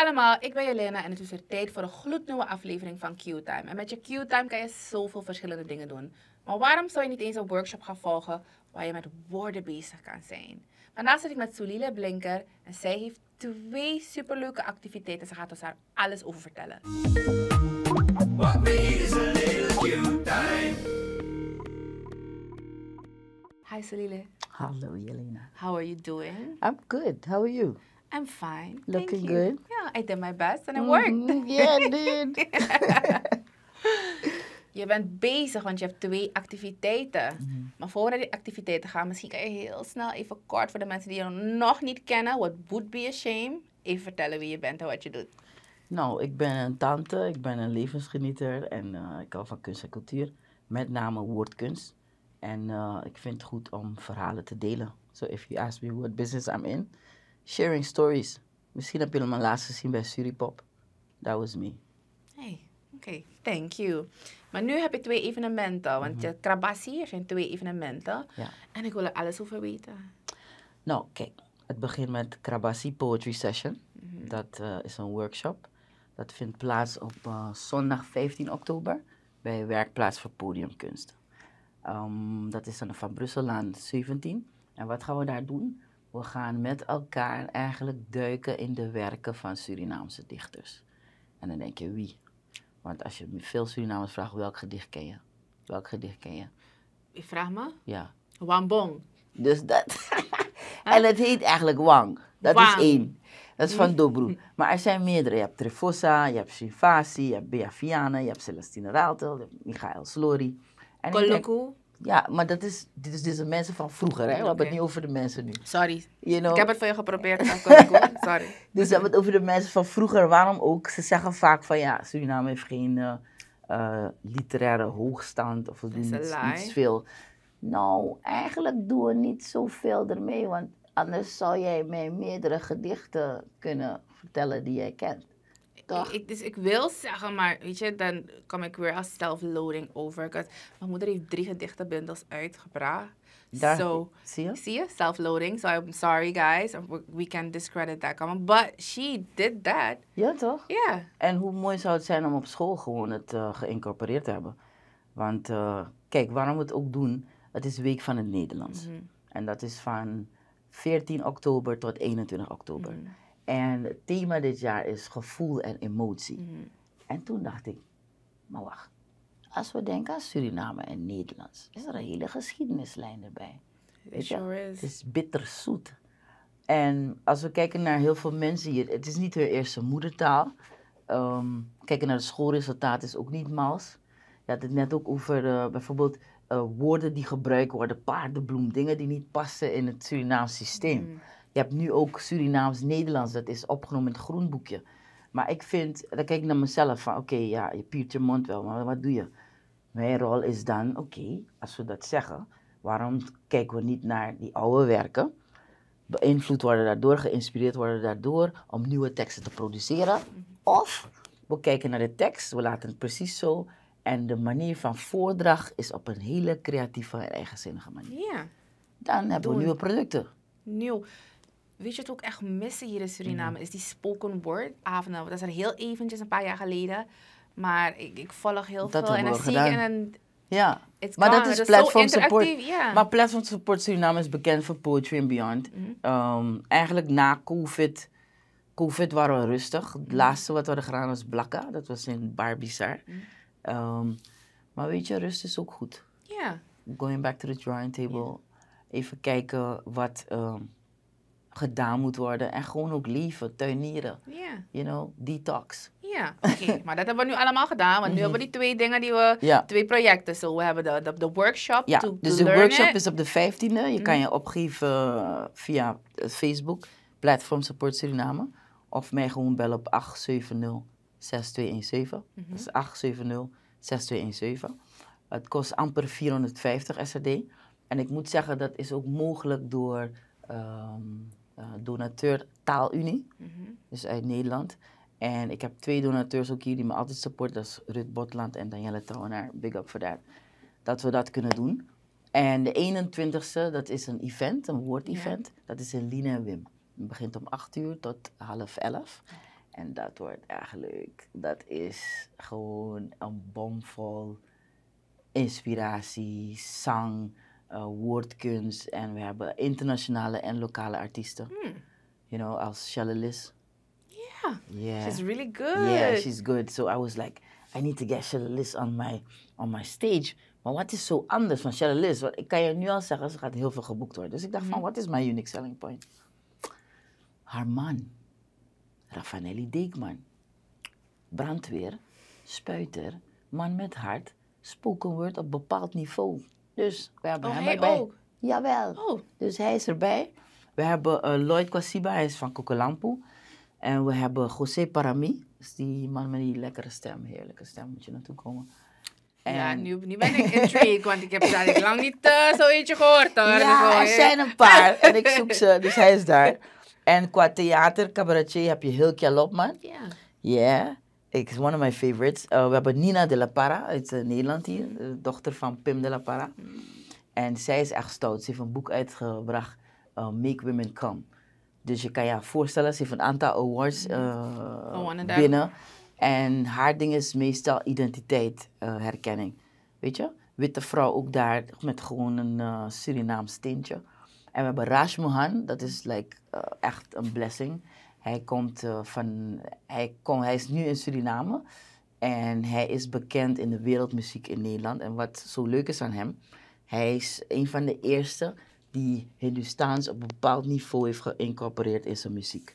allemaal, ik ben Jelena en het is weer tijd voor een gloednieuwe aflevering van Q-Time. En met je Q-Time kan je zoveel verschillende dingen doen. Maar waarom zou je niet eens een workshop gaan volgen waar je met woorden bezig kan zijn? Vandaag zit ik met Soulile Blinker en zij heeft twee superleuke activiteiten. Ze gaat ons daar alles over vertellen. What is Q-Time? Hi Soulile. Hallo Jelena. How are you doing? I'm good. How are you? I'm fine. Looking good. Yeah, I did my best and it mm worked. Yeah, dude. je bent bezig, want je hebt twee activiteiten. Mm-hmm. Maar voor we die activiteiten gaan, misschien kan je heel snel even kort voor de mensen die je nog niet kennen, what would be a shame, even vertellen wie je bent en wat je doet. Nou, ik ben een tante, ik ben een levensgenieter en eh, ik hou van kunst en cultuur, met name woordkunst. En eh, ik vind het goed om verhalen te delen. So if you ask me what business I'm in, Sharing stories. Misschien heb je hem laatst gezien bij Suripop. That was me. Hey, oké. Thank you. Maar nu heb je twee evenementen. Want mhm. je -hmm. Krabassi heeft twee evenementen. Ja. En ik wil er alles over weten. Nou, kijk. Het begint met Krabassi Poetry Session. Mhm. Dat eh, is een workshop. Dat vindt plaats op eh, zondag 15 oktober bij Werkplaats voor Podiumkunst. Um, dat is aan de Van Brussellaan 17. En wat gaan we daar doen? We gaan met elkaar eigenlijk duiken in de werken van Surinaamse dichters. En dan denk je wie? Want als je veel Surinamers vraagt, welk gedicht ken je? Welk gedicht ken je? Ik vraag me? Ja. Wambong. Dus dat. en het heet eigenlijk Wang. Dat is één. Dat is van Dobro. Maar er zijn meerdere. Je hebt Trifossa, je hebt Shivasi, je hebt Beafiane, je hebt Celestine Raalte, je hebt Michael Slory. Koloku? Ja, maar dat is, dit is, dit dus zijn mensen van vroeger, hè? We hebben het niet over de mensen nu. Sorry. You know? Ik heb het voor je geprobeerd, Sorry. Sorry. Dus we hebben het over de mensen van vroeger. Waarom ook? Ze zeggen vaak van ja, Suriname heeft geen eh, eh, literaire hoogstand of we doen niets, veel. Nou, eigenlijk doen we niet zoveel ermee, want anders zou jij mij meerdere gedichten kunnen vertellen die jij kent dus ik wil zeggen, maar weet je, dan kom ik weer als self-loading over. Mijn moeder heeft drie gedichtenbundels uitgebracht. zie je? Zie je? Self-loading. So I'm sorry guys, we can discredit that comment. But she did that. Ja, toch? Ja. En hoe mooi zou het zijn om op school gewoon het uh, geïncorporeerd te hebben. Want eh, kijk, waarom we het ook doen, het is Week van het Nederlands. Mhm. En dat is van 14 oktober tot 21 oktober. Mhm. En het thema dit jaar is gevoel en emotie. Mhm. En toen dacht ik, maar wacht. Als we denken aan Suriname en Nederlands, is er een hele geschiedenislijn erbij. Weet Is. Het is bitterzoet. En als we kijken naar heel veel mensen hier, het is niet hun eerste moedertaal. Ehm, kijken naar de schoolresultaten is ook niet mals. Je had het net ook over eh, bijvoorbeeld eh, woorden die gebruikt worden, paardenbloem, dingen die niet passen in het Surinaamse systeem. Mhm. Je hebt nu ook Surinaams-Nederlands, dat is opgenomen in het groenboekje. Maar ik vind, dan kijk ik naar mezelf van, oké, ja, je piert je mond wel, maar wat doe je? Mijn rol is dan, oké, als we dat zeggen, waarom kijken we niet naar die oude werken? Beïnvloed worden daardoor, geïnspireerd worden daardoor om nieuwe teksten te produceren. Of we kijken naar de tekst, we laten het precies zo. En de manier van voordracht is op een hele creatieve en eigenzinnige manier. Ja. Dan hebben we nieuwe producten. Nieuw. Weet je het ook echt missen hier in Suriname? Mm-hmm. Is die spoken word avonden. Dat is er heel eventjes een paar jaar geleden. Maar ik, ik volg heel veel en dan zie ik en Ja, maar dat is, platform support. Maar platform support Suriname is bekend voor Poetry and Beyond. Mm-hmm. Um, eigenlijk na COVID, COVID waren we rustig. Het mm-hmm. laatste wat we hadden gedaan was Blakka. Dat was in Barbizar. Um, maar weet je, rust is ook goed. Ja. Going back to the drawing table. Even kijken wat... Um, gedaan moet worden. En gewoon ook lieven, tuinieren. Yeah. You know, detox. Ja, oké. maar dat hebben we nu allemaal gedaan. Want nu mhm. hebben we die twee dingen die we... Twee projecten. we hebben de, de, workshop ja. Dus de workshop is op de 15e. Je kan mhm. je opgeven eh, via eh, Facebook. Platform Support Suriname. Of mij gewoon bellen op 870-6217. Mm -hmm. Dus 870-6217. Het kost amper 450 SRD. En ik moet zeggen, dat is ook mogelijk door... Ehm, eh, donateur Taalunie, mm dus uit Nederland. En ik heb twee donateurs ook hier die me altijd supporten. Dat is Rut Botland en Danielle Trouwenaar. Big up voor dat. Dat we dat kunnen doen. En de 21ste, dat is een event, een woord-event. Dat is in Line en Wim. Het begint om 8 uur tot half 11. En dat wordt eigenlijk Dat is gewoon een bomvol inspiratie, zang, eh, woordkunst en we hebben internationale en lokale artiesten. Hmm. You know, als Shalalis. Yeah. Yeah. She's really good. Yeah, she's good. So I was like, I need to get Shalalis on my, on my stage. Maar wat is zo anders van Shalalis? Want ik kan je nu al zeggen, ze gaat heel veel geboekt worden. Dus ik dacht van, hmm. wat is mijn unique selling point? Haar man, Raffanelli Deekman. Brandweer, spuiter, man met hart, spoken word op bepaald niveau. Dus we hebben oh, hem erbij. Ook? Jawel. Oh. Dus hij is erbij. We hebben uh, Lloyd Kwasiba, hij is van Kokolampo. En we hebben José Parami. Dus die man met die lekkere stem, heerlijke stem, moet je naartoe komen. En... Ja, nu, ben ik intrigued, want ik heb daar lang niet eh, zo eentje gehoord hoor. Ja, dus, er eh, zijn een paar en ik zoek ze, dus hij is daar. En qua theater, cabaretier, heb je Hilkja Lopman. Ja. Yeah. Ja is one of my favorites. Uh, we hebben Nina de la Parra uit eh, Nederland hier, eh, dochter van Pim de la Parra. En zij is echt stout. Ze heeft een boek uitgebracht, Make Women Come. Dus je kan je voorstellen, ze heeft een aantal awards mhm. binnen. En haar ding is meestal identiteit herkenning. Weet je? Witte vrouw ook daar met gewoon een Surinaams tintje. En we hebben Raj Mohan, dat is like, echt een blessing. Hij, komt, eh, van, hij, komt, hij is nu in Suriname en hij is bekend in de wereldmuziek in Nederland. En wat zo leuk is aan hem, hij is een van de eerste die Hindustaans op een bepaald niveau heeft geïncorporeerd in zijn muziek.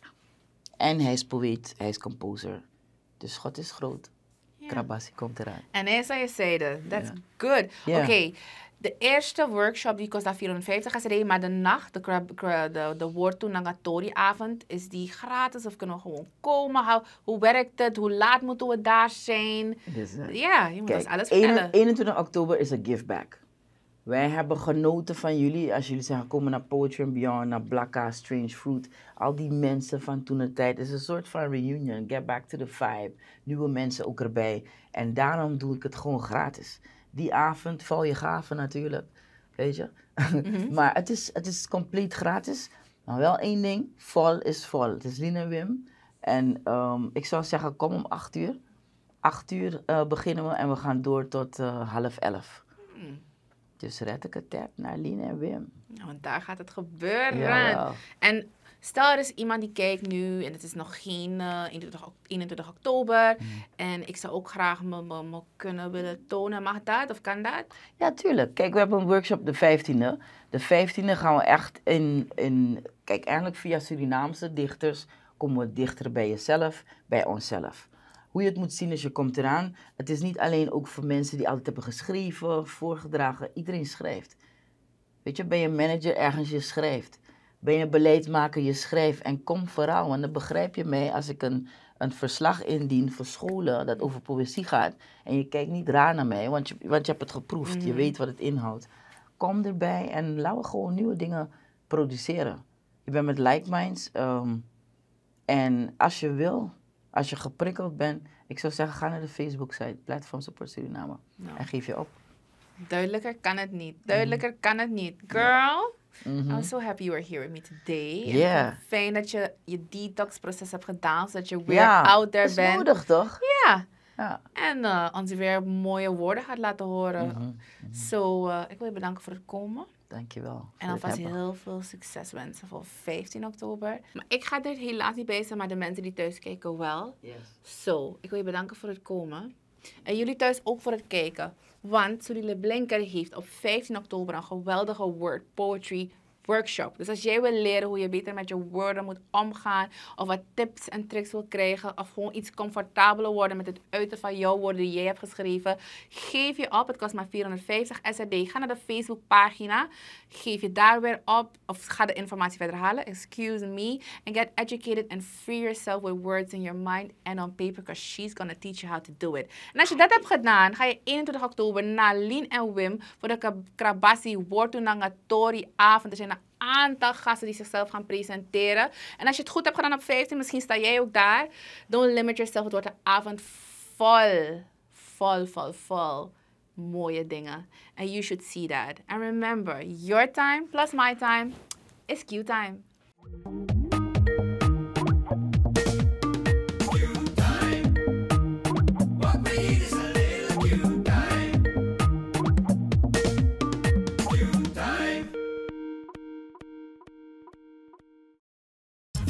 En hij is poëet, hij is composer. Dus God is groot. Yeah. Krabasi komt eraan. En hij is aan je zijde. That's yeah. good. Oké. Okay de eerste workshop die kost dan 450 SRD, maar de nacht, de, de, de to Nagatori avond, is die gratis of kunnen we gewoon komen? Hoe, hoe werkt het? Hoe laat moeten we daar zijn? ja, je moet alles vertellen. 21 oktober is een giveback. Wij hebben genoten van jullie. Als jullie zijn gekomen naar Poetry Beyond, naar Blakka, Strange Fruit. Al die mensen van toen de tijd. Het is een soort van reunion. Get back to the vibe. Nieuwe mensen ook erbij. En daarom doe ik het gewoon gratis die avond val je gaven natuurlijk. Weet je? Mhm. maar het is, het is compleet gratis. Maar wel één ding, vol is vol. Het is en Wim. En ehm, ik zou zeggen, kom om acht uur. Acht uur eh, beginnen we en we gaan door tot eh, half elf. Mm. Dus red ik het tijd naar Lien en Wim. want daar gaat het gebeuren. En Stel, er is iemand die kijkt nu en het is nog geen 21, eh, oktober. Mm. En ik zou ook graag me, kunnen willen tonen. Mag dat of kan dat? Ja, tuurlijk. Kijk, we hebben een workshop de 15e. De 15e gaan we echt in. in kijk, eigenlijk via Surinaamse dichters komen we dichter bij jezelf, bij onszelf. Hoe je het moet zien als je komt eraan. Het is niet alleen ook voor mensen die altijd hebben geschreven, voorgedragen. Iedereen schrijft. Weet je, ben je manager ergens, je schrijft ben je een beleidmaker, je schrijft. En kom vooral, want dan begrijp je mij als ik een, een verslag indien voor scholen dat over poëzie gaat. En je kijkt niet raar naar mij, want je, want je hebt het geproefd. Je mhm. weet wat het inhoudt. Kom erbij en laten we gewoon nieuwe dingen produceren. Je bent met Like Minds. Ehm, en als je wil, als je geprikkeld bent, ik zou zeggen, ga naar de Facebook-site, Platform Support Suriname. Nou. En geef je op. Duidelijker kan het niet. Mhm. Duidelijker kan het niet. Girl. Mm -hmm. I'm so happy you were here with me today. Fijn dat je je detoxproces hebt gedaan, zodat je weer out there bent. Ja, nodig toch? Ja. ja. En uh, eh, ons weer mooie woorden gaat laten horen. Zo, mm-hmm. mm-hmm. so, eh, ik wil je bedanken voor het komen. Dankjewel. En alvast heel veel succes wensen voor 15 oktober. Maar ik ga er helaas niet bij zijn, maar de mensen die thuis kijken wel. Yes. Zo, so, ik wil je bedanken voor het komen. En jullie thuis ook voor het kijken. Want Sulile Blinker heeft op 15 oktober een geweldige word poetry workshop. Dus als jij wil leren hoe je beter met je woorden moet omgaan, of wat tips en tricks wil krijgen, of gewoon iets comfortabeler worden met het uiten van jouw woorden die jij hebt geschreven, geef je op. Het kost maar 450 SRD. Ga naar de Facebookpagina, geef je daar weer op, of ga de informatie verder halen. Excuse me. And get educated and free yourself with words in your mind and on paper, because she's gonna teach you how to do it. En als je dat hebt gedaan, ga je 21 oktober naar Lien en Wim voor de Krabassi Wortunanga avond. Er zijn aantal gasten die zichzelf gaan presenteren. En als je het goed hebt gedaan op 15, misschien sta jij ook daar. Don't limit yourself. Het wordt een avond vol, vol, vol, vol mooie dingen. And you should see that. And remember, your time plus my time is Q time.